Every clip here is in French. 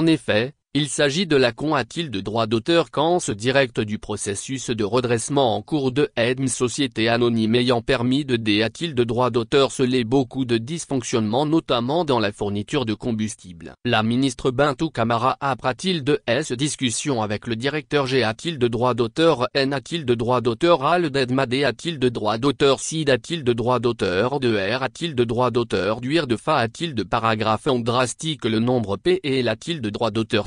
En effet, il s'agit de la con-a-t-il de droit d'auteur quand ce direct du processus de redressement en cours de Edm Société Anonyme ayant permis de D a-t-il de droit d'auteur se les beaucoup de dysfonctionnements notamment dans la fourniture de combustible. La ministre Bintou Camara a-t-il de S discussion avec le directeur G a-t-il de droit d'auteur N a-t-il de droit d'auteur A le d a-t-il de droit d'auteur SID a-t-il de droit d'auteur de R a-t-il de droit d'auteur d'UIR de FA a-t-il de paragraphe en drastique le nombre P et a-t-il de droit d'auteur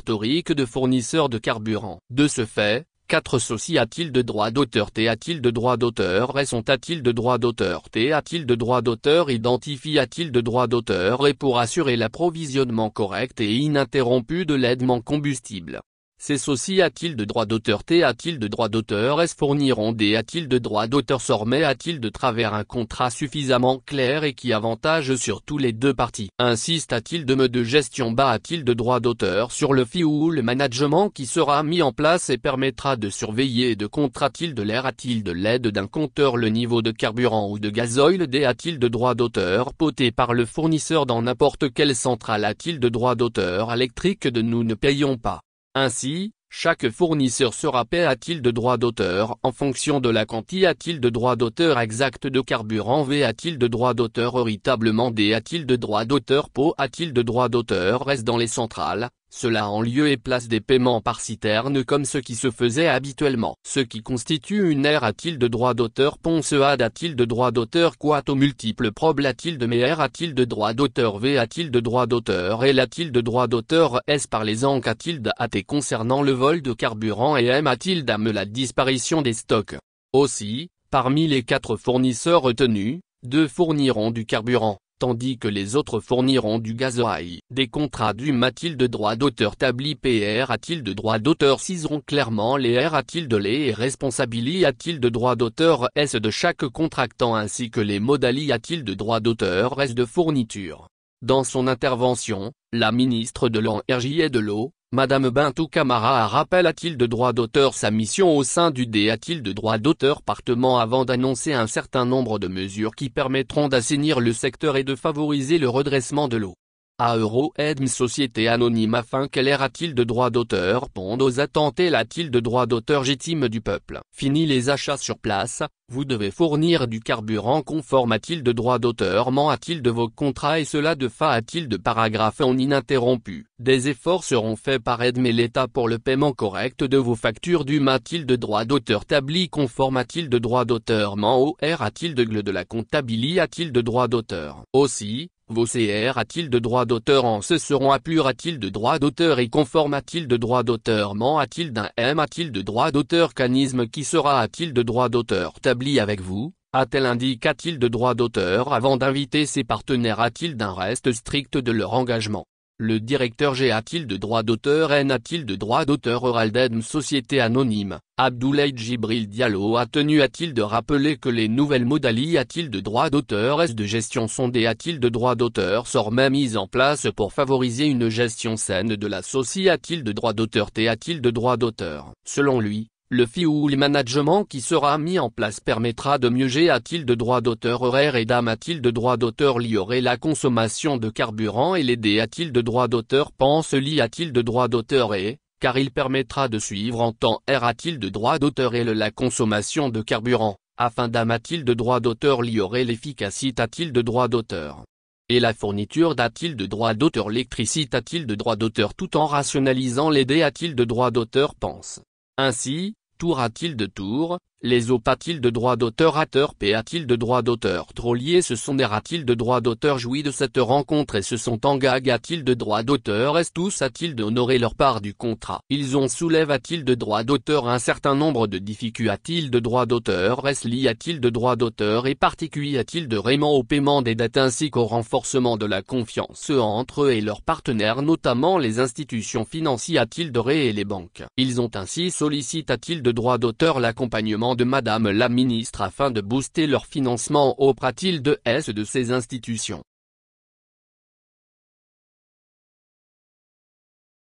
de fournisseurs de carburant. De ce fait, quatre sociétés a-t-il de droit d'auteur T a-t-il de droit d'auteur et sont a-t-il de droit d'auteur T a-t-il de droit d'auteur Identifie a-t-il de droit d'auteur et pour assurer l'approvisionnement correct et ininterrompu de l'aide combustible Ceci a-t-il de droit d'auteur T a-t-il de droit d'auteur S fourniront D a-t-il de droit d'auteur Sormet a-t-il de travers un contrat suffisamment clair et qui avantage sur tous les deux parties Insiste a-t-il de me de gestion bas a-t-il de droit d'auteur sur le FI ou le management qui sera mis en place et permettra de surveiller et de contrat-il de l'air a-t-il de l'aide d'un compteur le niveau de carburant ou de gazoil D a-t-il de droit d'auteur poté par le fournisseur dans n'importe quelle centrale a-t-il de droit d'auteur électrique de nous ne payons pas ainsi, chaque fournisseur sera paie-t-il de droits d'auteur en fonction de la quantité a-t-il de droit d'auteur exact de carburant V a-t-il de droit d'auteur oritablement D a-t-il de droit d'auteur PO a-t-il de droit d'auteur reste dans les centrales, cela en lieu et place des paiements par citerne comme ce qui se faisait habituellement. Ce qui constitue une R a-t-il de droit d'auteur ponce a-t-il de droit d'auteur quoi au multiple proble a-t-il de R a-t-il de droit d'auteur v a-t-il de droit d'auteur l a-t-il de droit d'auteur s par les ans a-t-il t concernant le vol de carburant et m a-t-il la disparition des stocks. Aussi, parmi les quatre fournisseurs retenus, deux fourniront du carburant tandis que les autres fourniront du gazoil, Des contrats du a il de droit d'auteur tabli PR a-t-il de droit d'auteur ciseront clairement les R a-t-il de les responsabilités a-t-il de droit d'auteur S de chaque contractant ainsi que les modalités a-t-il de droit d'auteur S de fourniture. Dans son intervention, la ministre de l'Énergie et de l'Eau, Madame Bintou Camara rappelle a-t-il de droit d'auteur sa mission au sein du a t il de droit d'auteur partement avant d'annoncer un certain nombre de mesures qui permettront d'assainir le secteur et de favoriser le redressement de l'eau. A Euro-EDM Société Anonyme afin qu'elle ait a-t-il de droit d'auteur Pond aux attentes la t il de droit d'auteur légitime du peuple Fini les achats sur place, vous devez fournir du carburant conforme à t il de droit d'auteur ment a-t-il de vos contrats et cela de fa a-t-il de paragraphe en ininterrompu Des efforts seront faits par EDM et l'État pour le paiement correct de vos factures du a-t-il de droit d'auteur tabli conforme à t il de droit d'auteur au r a-t-il de gle de la comptabilité a-t-il de droit d'auteur Aussi, vos CR a-t-il de droit d'auteur en ce seront à a-t-il de droit d'auteur et conforme a-t-il de droit d'auteur ment a-t-il d'un M a-t-il de droit d'auteur canisme qui sera a-t-il de droit d'auteur tabli avec vous a-t-elle indique a-t-il de droit d'auteur avant d'inviter ses partenaires a-t-il d'un reste strict de leur engagement le directeur G a-t-il de droit d'auteur N a-t-il de droit d'auteur Oral d'Edm Société Anonyme, Abdoulaye Djibril Diallo a tenu a-t-il de rappeler que les nouvelles modalités a-t-il de droit d'auteur S de gestion sondée a-t-il de droit d'auteur sort même mise en place pour favoriser une gestion saine de la société a-t-il de droit d'auteur T a-t-il de droit d'auteur Selon lui, le Fuel Management qui sera mis en place permettra de mieux gérer a-t-il de droit d'auteur horaire et dame a-t-il de droit d'auteur aurait la consommation de carburant et l'aider a-t-il de droit d'auteur pense li a-t-il de droit d'auteur et, car il permettra de suivre en temps R a-t-il de droit d'auteur et le la consommation de carburant, afin dame a-t-il de droits d'auteur aurait l'efficacité a-t-il de droit d'auteur. Et la fourniture d'a-t-il de droit d'auteur L'électricité a-t-il de droit d'auteur tout en rationalisant dés a-t-il de droits d'auteur pense. Ainsi, tour a t il de tours les op a-t-il de droit d'auteur à t il a-t-il de droit d'auteur Trollier se sont a-t-il de droit d'auteur jouis de cette rencontre et se sont engagés a-t-il de droit d'auteur Est ce tous a-t-il d'honorer leur part du contrat Ils ont soulève a-t-il de droit d'auteur un certain nombre de difficultés a-t-il de droit d'auteur Est li a-t-il de droit d'auteur et particulier a-t-il de raiment au paiement des dettes ainsi qu'au renforcement de la confiance entre eux et leurs partenaires notamment les institutions financières a-t-il de ré et les banques Ils ont ainsi sollicité t de droit d'auteur l'accompagnement de Madame la Ministre afin de booster leur financement au il de S de ces institutions.